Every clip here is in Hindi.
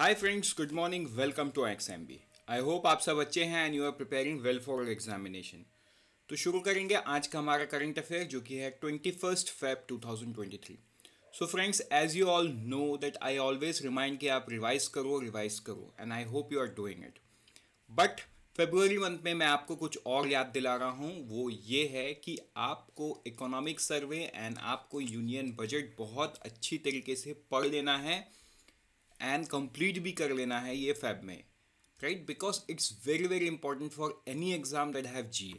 Hi friends good morning welcome to X M B I hope आप सब अच्छे हैं and you are preparing well for examination तो शुरू करेंगे आज का हमारा करंट अफेयर जो कि है twenty first Feb two thousand twenty three so friends as you all know that I always remind कि आप रिवाइज करो रिवाइज करो and I hope you are doing it but February month में मैं आपको कुछ और याद दिला रहा हूँ वो ये है कि आपको इकोनॉमिक सर्वे एंड आपको यूनियन बजट बहुत अच्छी तरीके से पढ़ लेना है एंड कंप्लीट भी कर लेना है ये फैब में right because it's very very important for any exam that have G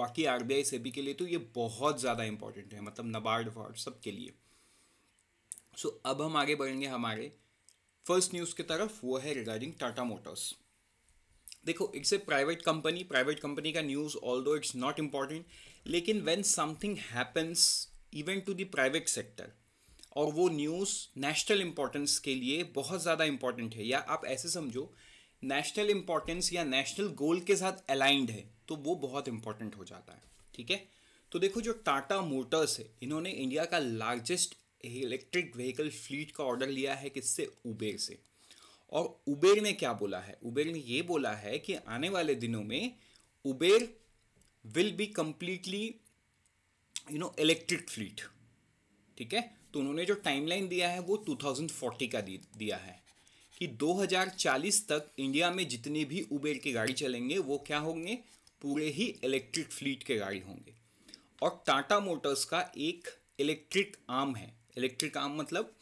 बाकी आर बी आई के लिए तो ये बहुत ज़्यादा इंपॉर्टेंट है मतलब नबार्ड वार्ड सब के लिए सो so, अब हम आगे बढ़ेंगे हमारे फर्स्ट न्यूज़ की तरफ वो है रिगार्डिंग टाटा मोटर्स देखो it's a private company private company का news although it's not important लेकिन when something happens even to the private sector और वो न्यूज़ नेशनल इम्पोर्टेंस के लिए बहुत ज़्यादा इम्पॉर्टेंट है या आप ऐसे समझो नेशनल इम्पोर्टेंस या नेशनल गोल के साथ अलाइंड है तो वो बहुत इम्पॉर्टेंट हो जाता है ठीक है तो देखो जो टाटा मोटर्स है इन्होंने इंडिया का लार्जेस्ट इलेक्ट्रिक व्हीकल फ्लीट का ऑर्डर लिया है किससे उबेर से और उबेर ने क्या बोला है उबेर ने ये बोला है कि आने वाले दिनों में Uber will be completely you know electric fleet ठीक है तो उन्होंने जो टाइमलाइन दिया है वो 2040 का दिया है कि 2040 तक इंडिया में जितनी भी उबेर की गाड़ी चलेंगे वो क्या होंगे पूरे ही इलेक्ट्रिक फ्लीट के गाड़ी होंगे और टाटा मोटर्स का एक इलेक्ट्रिक आर्म है इलेक्ट्रिक आर्म मतलब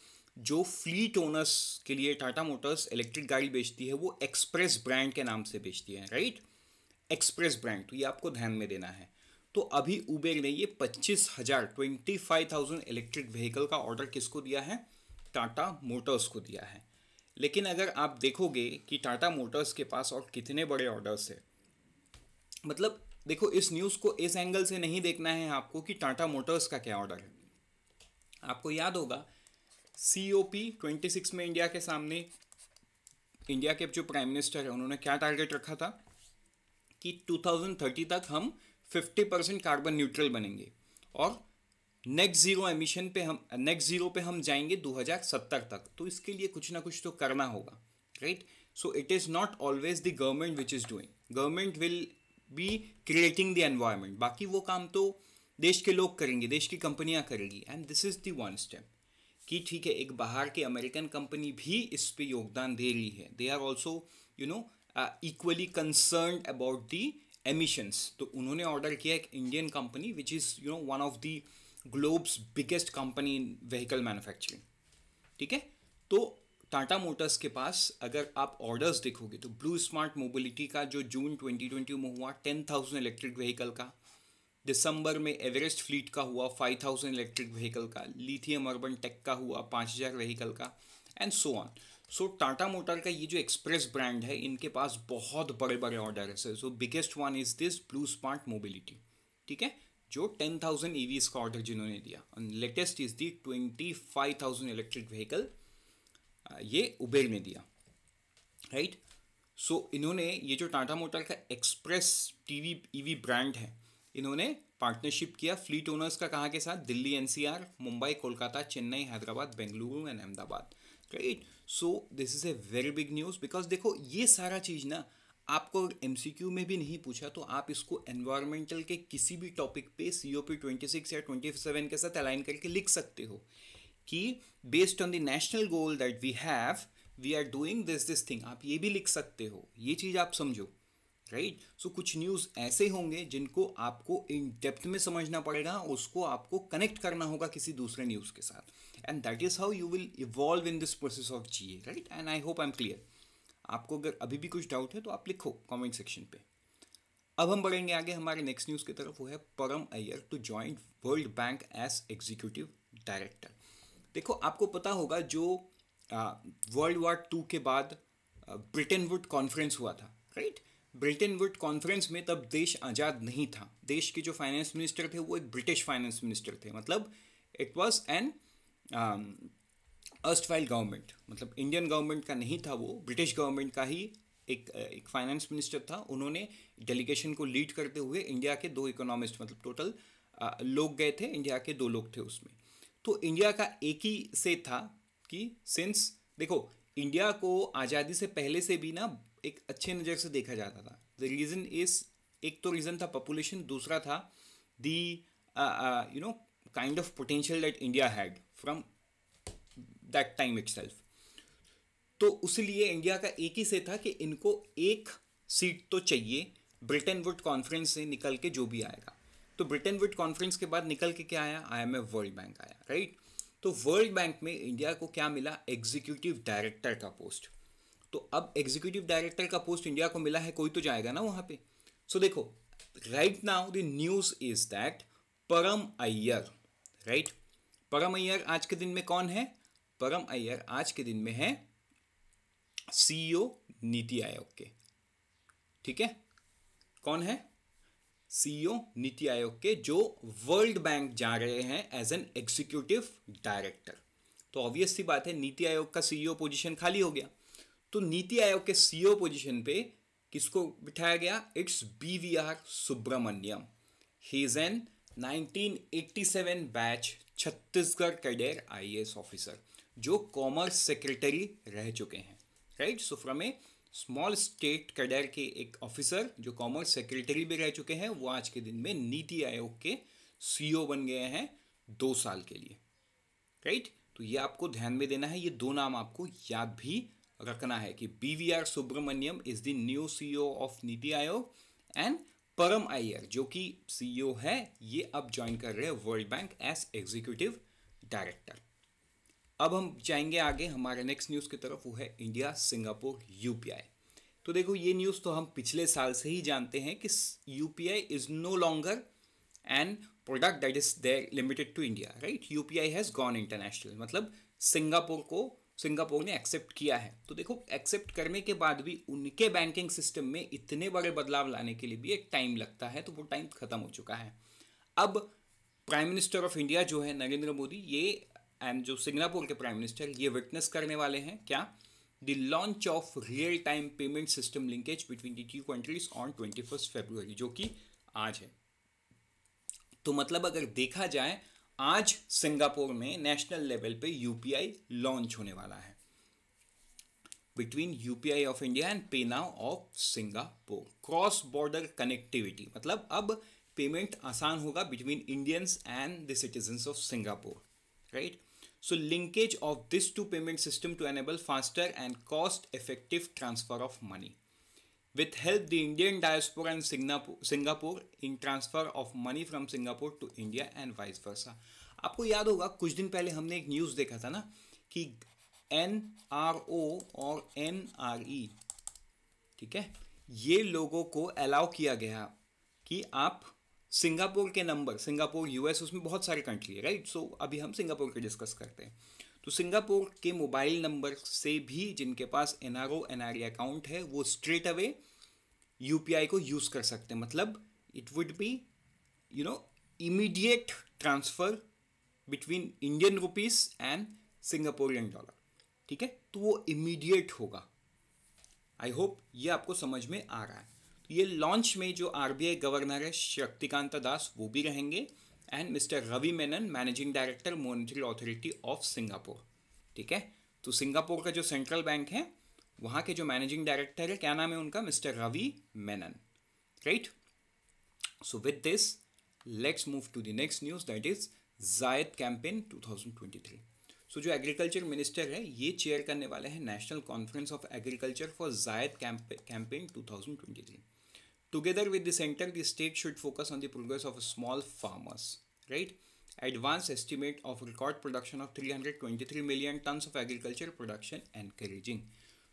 जो फ्लीट ओनर्स के लिए टाटा मोटर्स इलेक्ट्रिक गाड़ी बेचती है वो एक्सप्रेस ब्रांड के नाम से बेचती है राइट एक्सप्रेस ब्रांड तो ये आपको ध्यान में देना है तो अभी उबेर ने ये पच्चीस हज़ार twenty five thousand electric vehicle का ऑर्डर किसको दिया है टाटा मोटर्स को दिया है लेकिन अगर आप देखोगे कि टाटा मोटर्स के पास और कितने बड़े ऑर्डर्स है मतलब देखो इस न्यूज़ को इस एंगल से नहीं देखना है आपको कि टाटा मोटर्स का क्या ऑर्डर है आपको याद होगा C O P twenty six में इंडिया के सामने इंडिया के जो प्राइम मिनिस्टर है उन्होंने क्या टारगेट रखा था कि 2030 तक हम फिफ्टी परसेंट कार्बन न्यूट्रल बनेंगे और नेक्स्ट ज़ीरो एमिशन पे हम नेक्स्ट ज़ीरो पे हम जाएंगे 2070 तक तो इसके लिए कुछ ना कुछ तो करना होगा right so it is not always the government which is doing government will be creating the environment बाकी वो काम तो देश के लोग करेंगे देश की कंपनियाँ करेंगी and this is the one step कि ठीक है एक बाहर की अमेरिकन कंपनी भी इस पर योगदान दे रही है they are also you know equally concerned about the emissions तो उन्होंने ऑर्डर किया एक Indian company which is you know one of the globe's biggest company in vehicle manufacturing ठीक है तो टाटा मोटर्स के पास अगर आप ऑर्डर्स देखोगे तो ब्लू स्मार्ट मोबिलिटी का जो जून 2020 में हुआ 10,000 इलेक्ट्रिक व्हीकल का दिसंबर में एवरेस्ट फ्लीट का हुआ 5,000 इलेक्ट्रिक व्हीकल का लिथियम अर्बन टेक का हुआ 5,000 व्हीकल का and so on so Tata motor का ये जो एक्सप्रेस ब्रांड है इनके पास बहुत बड़े बड़े ऑर्डर है so biggest one is this blue smart mobility ठीक है जो टेन थाउजेंड ई का ऑर्डर जिन्होंने दिया latest is the twenty five thousand electric vehicle ये उबेर ने दिया राइट right? सो so, इन्होंने ये जो टाटा मोटर का एक्सप्रेस टीवी ईवी ब्रांड है इन्होंने पार्टनरशिप किया फ्लीट ओनर्स का कहाँ के साथ Delhi NCR Mumbai Kolkata Chennai Hyderabad Bengaluru and Ahmedabad right so this is a very big news because देखो ये सारा चीज़ ना आपको अगर एम में भी नहीं पूछा तो आप इसको एनवायरमेंटल के किसी भी टॉपिक पे C O P twenty six या ट्वेंटी सेवन के साथ अलाइन करके लिख सकते हो कि based on the national goal that we have we are doing this this thing आप ये भी लिख सकते हो ये चीज़ आप समझो राइट सो कुछ न्यूज़ ऐसे होंगे जिनको आपको इन डेप्थ में समझना पड़ेगा उसको आपको कनेक्ट करना होगा किसी दूसरे न्यूज़ के साथ and that is how you will evolve in this process of G A right and I hope I am clear आपको अगर अभी भी कुछ डाउट है तो आप लिखो कमेंट सेक्शन पे अब हम बढ़ेंगे आगे हमारे नेक्स्ट न्यूज़ की तरफ वो है Param Iyer to join World Bank as executive director देखो आपको पता होगा जो वर्ल्ड वार टू के बाद ब्रिटेन वुड कॉन्फ्रेंस हुआ था right right? Bretton Woods conference में तब देश आज़ाद नहीं था देश के जो फाइनेंस मिनिस्टर थे वो एक ब्रिटिश फाइनेंस मिनिस्टर थे मतलब it was an erstwhile government मतलब इंडियन गवर्नमेंट का नहीं था वो ब्रिटिश गवर्नमेंट का ही एक एक फाइनेंस मिनिस्टर था उन्होंने डेलीगेशन को लीड करते हुए इंडिया के दो इकोनॉमिस्ट मतलब टोटल uh, लोग गए थे इंडिया के दो लोग थे उसमें तो इंडिया का एक ही से था कि सिंस देखो इंडिया को आज़ादी से पहले से भी ना एक अच्छे नज़र से देखा जाता था द रीज़न इज़ एक तो रीज़न था पॉपुलेशन दूसरा था the you know kind of potential that India had from that time it तो उसलिए इंडिया का एक ही से था कि इनको एक सीट तो चाहिए ब्रिटेन वुड कॉन्फ्रेंस से निकल के जो भी आएगा तो ब्रिटेन वुड कॉन्फ्रेंस के बाद निकल के क्या आया आई आईएमएफ वर्ल्ड बैंक आया राइट तो वर्ल्ड बैंक में इंडिया को क्या मिला एग्जीक्यूटिव डायरेक्टर का पोस्ट तो अब एग्जीक्यूटिव डायरेक्टर का पोस्ट इंडिया को मिला है कोई तो जाएगा ना वहां पे सो so, देखो right now the news is that Param Iyer right परम अय्यर आज के दिन में कौन है परम अय्यर आज के दिन में है सीईओ e नीति आयोग के ठीक है कौन है सीईओ e नीति आयोग के जो वर्ल्ड बैंक जा रहे हैं एज एन एग्जीक्यूटिव डायरेक्टर तो ऑब्वियस सी बात है नीति आयोग का सीईओ पोजीशन e खाली हो गया तो नीति आयोग के सीईओ पोजीशन e पे किसको बिठाया गया it's B V R Subrahmanyam he is an 1987 batch Chhattisgarh cadre IAS officer जो कॉमर्स सेक्रेटरी रह चुके हैं right so from a small state cadre के एक ऑफिसर जो कॉमर्स सेक्रेटरी भी रह चुके हैं वो आज के दिन में नीति आयोग के सीईओ e बन गए हैं दो साल के लिए राइट तो ये आपको ध्यान में देना है ये दो नाम आपको याद भी रखना है कि B V R Subrahmanyam is the new CEO of NITI Aayog and परम आयर जो कि सीईओ e है ये अब ज्वाइन कर रहे हैं World Bank as executive director अब हम जाएंगे आगे हमारे नेक्स्ट न्यूज़ की तरफ वो है इंडिया सिंगापुर आई तो देखो ये न्यूज़ तो हम पिछले साल से ही जानते हैं कि U P I is no longer and product that is there limited to India right U P I has gone international मतलब सिंगापुर को सिंगापुर ने एक्सेप्ट किया है तो देखो एक्सेप्ट करने के बाद भी उनके बैंकिंग सिस्टम में इतने बड़े बदलाव लाने के लिए भी एक टाइम लगता है तो वो टाइम खत्म हो चुका है अब प्राइम मिनिस्टर ऑफ इंडिया जो है नरेंद्र मोदी ये एंड जो सिंगापुर के प्राइम मिनिस्टर ये विटनेस करने वाले हैं क्या the launch of real time payment system linkage between the two countries on twenty first February जो कि आज है तो मतलब अगर देखा जाए आज सिंगापुर में नेशनल लेवल पे यूपीआई लॉन्च होने वाला है between UPI of India and PayNow of Singapore cross border connectivity मतलब अब पेमेंट आसान होगा between Indians and the citizen of Singapore right So linkage of this two payment system to enable faster and cost effective transfer of money. which helped the Indian diaspora in Singapore in transfer of money from Singapore to India and vice versa. आपको याद होगा कुछ दिन पहले हमने एक न्यूज़ देखा था ना कि एन आर ओ और एन आर ई ठीक है ये लोगों को अलाउ किया गया कि आप सिंगापुर के नंबर सिंगापुर यूएस उसमें बहुत सारे कंट्री है राइट सो अभी हम सिंगापुर के डिस्कस करते हैं तो सिंगापुर के मोबाइल नंबर से भी जिनके पास एन आर अकाउंट है वो स्ट्रेट अवे यू को यूज़ कर सकते हैं मतलब it would be you know immediate transfer between Indian rupees and Singaporean dollar ठीक है तो वो इमीडिएट होगा आई होप ये आपको समझ में आ रहा है तो ये लॉन्च में जो आरबीआई गवर्नर है शक्तिकांता दास वो भी रहेंगे and mister Ravi Menon managing director monetary authority of Singapore ठीक है तो सिंगापुर का जो सेंट्रल बैंक है वहाँ के जो मैनेजिंग डायरेक्टर है क्या नाम है उनका mister Ravi Menon right so with this let's move to the next news that is Zaid campaign 2023 so जो एग्रीकल्चर मिनिस्टर है ये चेयर करने वाले हैं national conference of agriculture for Zaid campaign 2023 Together with the center, the state should focus on the progress of small farmers, right? advance estimate of record production of 323 million tons of agriculture production encouraging.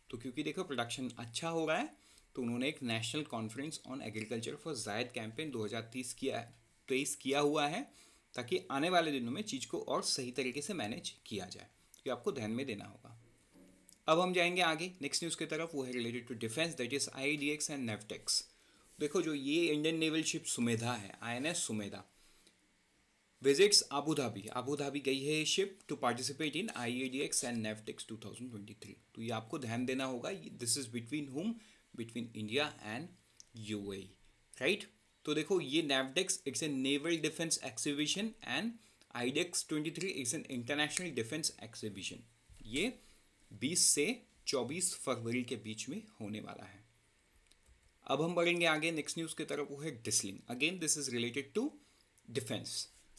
तो क्योंकि देखो प्रोडक्शन अच्छा हो रहा है तो उन्होंने एक national conference on agriculture for Zaid campaign 2030 किया तेईस किया हुआ है ताकि आने वाले दिनों में चीज़ को और सही तरीके से मैनेज किया जाए ये आपको ध्यान में देना होगा अब हम जाएंगे आगे नेक्स्ट न्यूज़ की तरफ वो है related to defence that is I and NAVDEX देखो जो ये इंडियन नेवल शिप सुमेधा है I N S Sumedha visits Abu Dhabi Abu Dhabi गई है ship to participate in I A D X and NAVDEX two thousand twenty three तो ये आपको ध्यान देना होगा this is between home between India and U A right तो देखो ये NAVDEX it's a naval defence exhibition and iDEX twenty three it's an international defence exhibition ये बीस से चौबीस फरवरी के बीच में होने वाला है अब हम बढ़ेंगे आगे नेक्स्ट न्यूज़ की तरफ वो है Dustlik again this is related to defence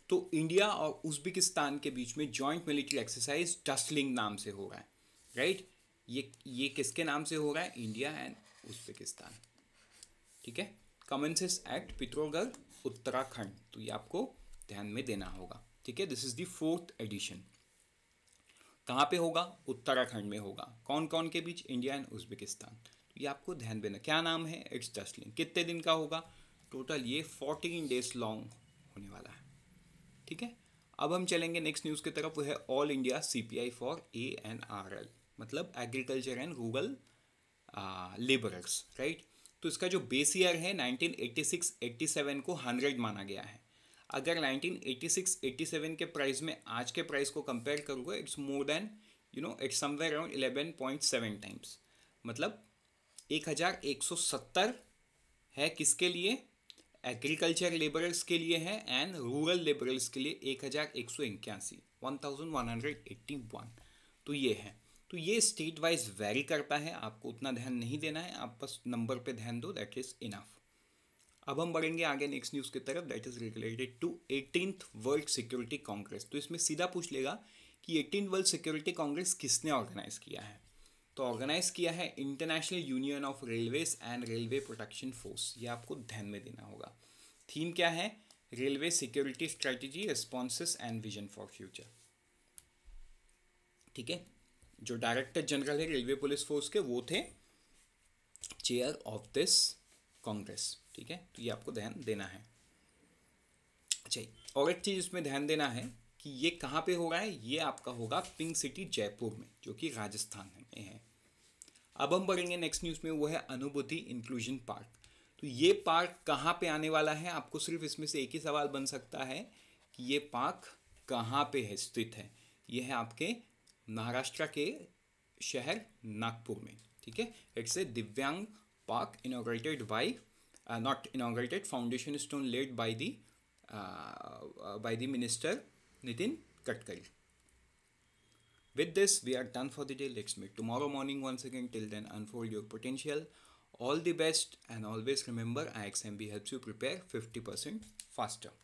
तो इंडिया और उज्बेकिस्तान के बीच में जॉइंट मिलिट्री एक्सरसाइज डस्टलिंग नाम से हो रहा है राइट right? ये ये किसके नाम से हो रहा है इंडिया एंड उज्बेकिस्तान ठीक है कमेंसेस एक्ट पित्रोगढ़ उत्तराखंड तो ये आपको ध्यान में देना होगा ठीक है this is the fourth edition कहाँ पे होगा उत्तराखंड में होगा कौन कौन के बीच इंडिया एंड उज्बेकिस्तान ये आपको ध्यान देना क्या नाम है इट्स जस्टलिन कितने दिन का होगा टोटल ये फोर्टीन डेज लॉन्ग होने वाला है ठीक है अब हम चलेंगे नेक्स्ट न्यूज़ की तरफ वो है all India CPI for A N R L मतलब agriculture and rural labourers right तो इसका जो बेस ईयर है 1986-87 को 100 माना गया है अगर 1986-87 के प्राइस में आज के प्राइस को कंपेयर करूँगा it's more than you know it's somewhere around 11.7 times मतलब एक हज़ार एक सौ सत्तर है किसके लिए एग्रीकल्चर लेबरर्स के लिए है एंड रूरल लेबरर्स के लिए एक हज़ार एक सौ इक्यासी one thousand one hundred eighty one तो ये है तो ये स्टेट वाइज वेरी करता है आपको उतना ध्यान नहीं देना है आप बस नंबर पे ध्यान दो दैट इज़ इनफ अब हम बढ़ेंगे आगे नेक्स्ट न्यूज़ की तरफ that is related to eighteen world security congress तो इसमें सीधा पूछ लेगा कि एटीन वर्ल्ड सिक्योरिटी कांग्रेस किसने ऑर्गेनाइज किया है तो ऑर्गेनाइज किया है international union of railways and railway protection force ये आपको ध्यान में देना होगा थीम क्या है railway security strategy responses and vision for future ठीक है जो डायरेक्टर जनरल है रेलवे पुलिस फोर्स के वो थे चेयर ऑफ दिस कांग्रेस ठीक है तो ये आपको ध्यान देना है अच्छा और एक चीज़ इसमें ध्यान देना है कि ये कहाँ पे हो रहा है ये आपका होगा पिंक सिटी जयपुर में जो कि राजस्थान में है अब हम बढ़ेंगे नेक्स्ट न्यूज़ में वो है अनुभूति इंक्लूजन पार्क तो ये पार्क कहाँ पे आने वाला है आपको सिर्फ इसमें से एक ही सवाल बन सकता है कि ये पार्क कहाँ पे है स्थित है ये है आपके महाराष्ट्र के शहर नागपुर में ठीक है it's a Divyang park inaugurated by not inaugurated foundation stone laid by the by the minister Nitin Katkar. With this, we are done for the day. Let's meet tomorrow morning once again. Till then, unfold your potential. All the best and always remember IXMB helps you prepare 50% faster.